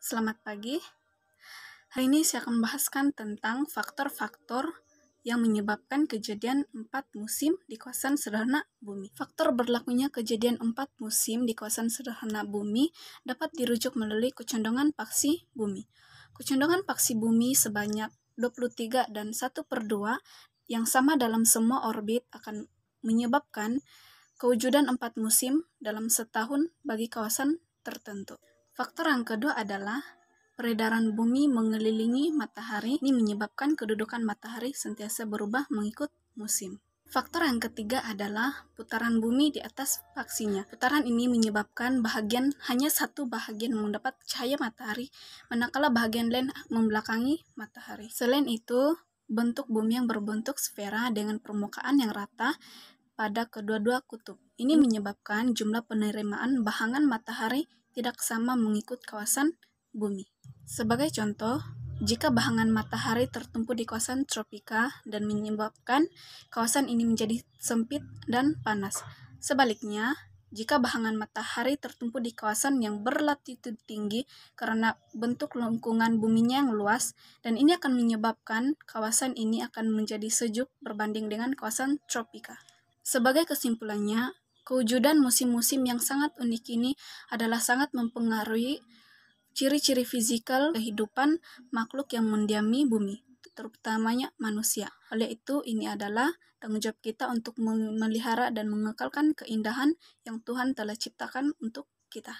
Selamat pagi. Hari ini saya akan membahaskan tentang faktor-faktor yang menyebabkan kejadian empat musim di kawasan sederhana bumi. Faktor berlakunya kejadian empat musim di kawasan sederhana bumi dapat dirujuk melalui kecondongan paksi bumi. Kecondongan paksi bumi sebanyak 23 dan 1 per 2 yang sama dalam semua orbit akan menyebabkan kewujudan empat musim dalam setahun bagi kawasan tertentu. Faktor yang kedua adalah peredaran bumi mengelilingi matahari. Ini menyebabkan kedudukan matahari sentiasa berubah mengikut musim. Faktor yang ketiga adalah putaran bumi di atas paksinya. Putaran ini menyebabkan bahagian hanya satu bahagian mendapat cahaya matahari, manakala bahagian lain membelakangi matahari. Selain itu, bentuk bumi yang berbentuk sfera dengan permukaan yang rata pada kedua-dua kutub. Ini menyebabkan jumlah penerimaan bahangan matahari tidak sama mengikut kawasan bumi. Sebagai contoh, jika bahangan matahari tertumpu di kawasan tropika dan menyebabkan kawasan ini menjadi sempit dan panas. Sebaliknya, jika bahangan matahari tertumpu di kawasan yang berlatitud tinggi karena bentuk lengkungan buminya yang luas, dan ini akan menyebabkan kawasan ini akan menjadi sejuk berbanding dengan kawasan tropika. Sebagai kesimpulannya, Kewujudan musim-musim yang sangat unik ini adalah sangat mempengaruhi ciri-ciri fisikal kehidupan makhluk yang mendiami bumi, terutamanya manusia. Oleh itu, ini adalah tanggung jawab kita untuk memelihara dan mengekalkan keindahan yang Tuhan telah ciptakan untuk kita.